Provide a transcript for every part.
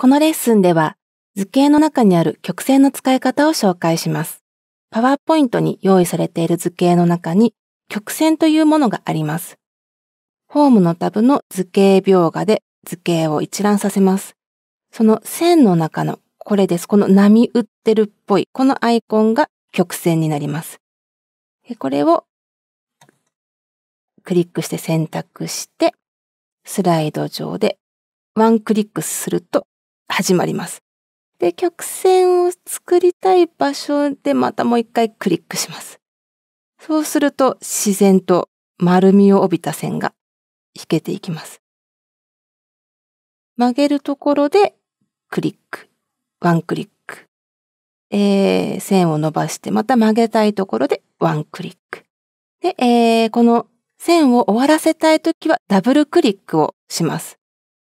このレッスンでは図形の中にある曲線の使い方を紹介します。パワーポイントに用意されている図形の中に曲線というものがあります。ホームのタブの図形描画で図形を一覧させます。その線の中のこれです。この波打ってるっぽい、このアイコンが曲線になります。これをクリックして選択して、スライド上でワンクリックすると始まります。で、曲線を作りたい場所でまたもう一回クリックします。そうすると自然と丸みを帯びた線が引けていきます。曲げるところでクリック、ワンクリック。えー、線を伸ばしてまた曲げたいところでワンクリック。で、えー、この線を終わらせたいときはダブルクリックをします。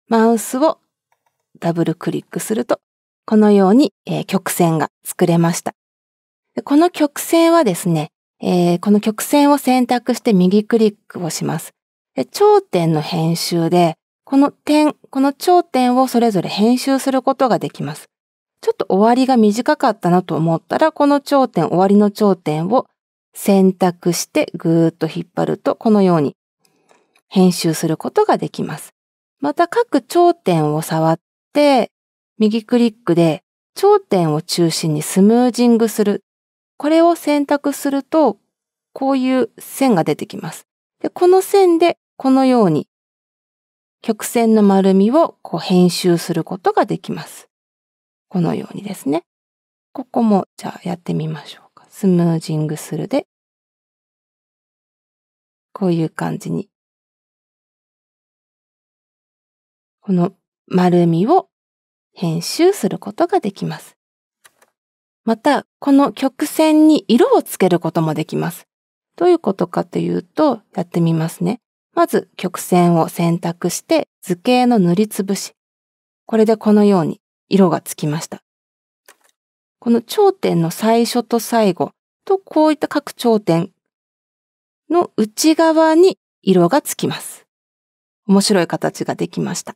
マウスをダブルクリックすると、このように、えー、曲線が作れました。この曲線はですね、えー、この曲線を選択して右クリックをします。頂点の編集で、この点、この頂点をそれぞれ編集することができます。ちょっと終わりが短かったなと思ったら、この頂点、終わりの頂点を選択してぐーっと引っ張ると、このように編集することができます。また各頂点を触っ、右クリックで頂点を中心にスムージングする。これを選択すると、こういう線が出てきます。で、この線でこのように曲線の丸みをこう編集することができます。このようにですね。ここもじゃあやってみましょうか。スムージングするで。こういう感じに。この丸みを編集することができます。また、この曲線に色をつけることもできます。どういうことかというと、やってみますね。まず、曲線を選択して、図形の塗りつぶし。これでこのように色がつきました。この頂点の最初と最後と、こういった各頂点の内側に色がつきます。面白い形ができました。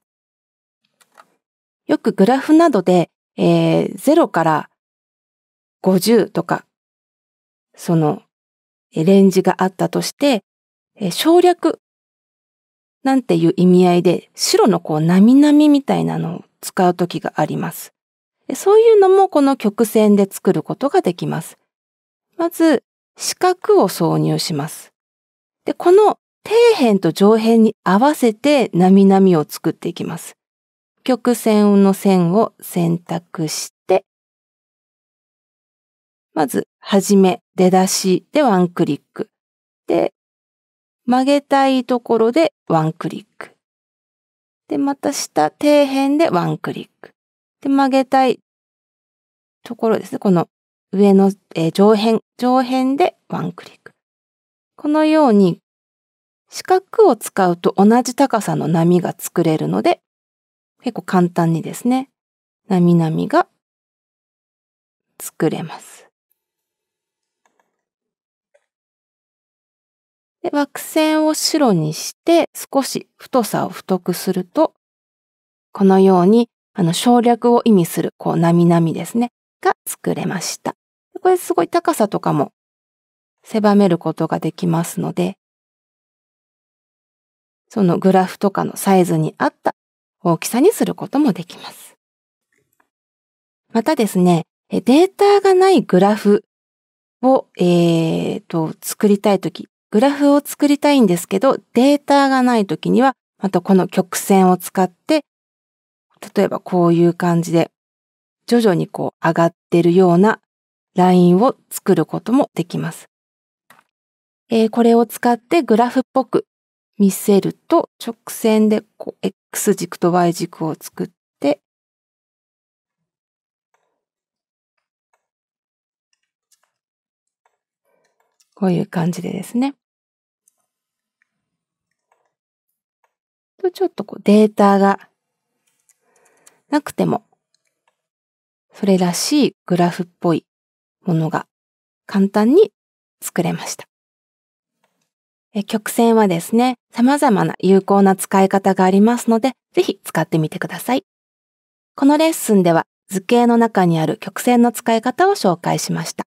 よくグラフなどで、えー、0から50とか、その、レンジがあったとして、えー、省略なんていう意味合いで、白のこう、なみみたいなのを使う時があります。そういうのもこの曲線で作ることができます。まず、四角を挿入します。で、この底辺と上辺に合わせてな々なみを作っていきます。曲線の線を選択して、まず、はじめ、出だしでワンクリック。で、曲げたいところでワンクリック。で、また下、底辺でワンクリック。で、曲げたいところですね。この上の、えー、上辺、上辺でワンクリック。このように、四角を使うと同じ高さの波が作れるので、結構簡単にですね、なみなみが作れます。で枠線を白にして少し太さを太くすると、このようにあの省略を意味するこうなみなみですね、が作れました。これすごい高さとかも狭めることができますので、そのグラフとかのサイズに合った大きさにすることもできます。またですね、データがないグラフを、えー、と、作りたいとき、グラフを作りたいんですけど、データがないときには、またこの曲線を使って、例えばこういう感じで、徐々にこう上がってるようなラインを作ることもできます。えー、これを使ってグラフっぽく見せると直線でこう X 軸と Y 軸を作って、こういう感じでですね。ちょっとこうデータがなくても、それらしいグラフっぽいものが簡単に作れました。曲線はですね、様々な有効な使い方がありますので、ぜひ使ってみてください。このレッスンでは図形の中にある曲線の使い方を紹介しました。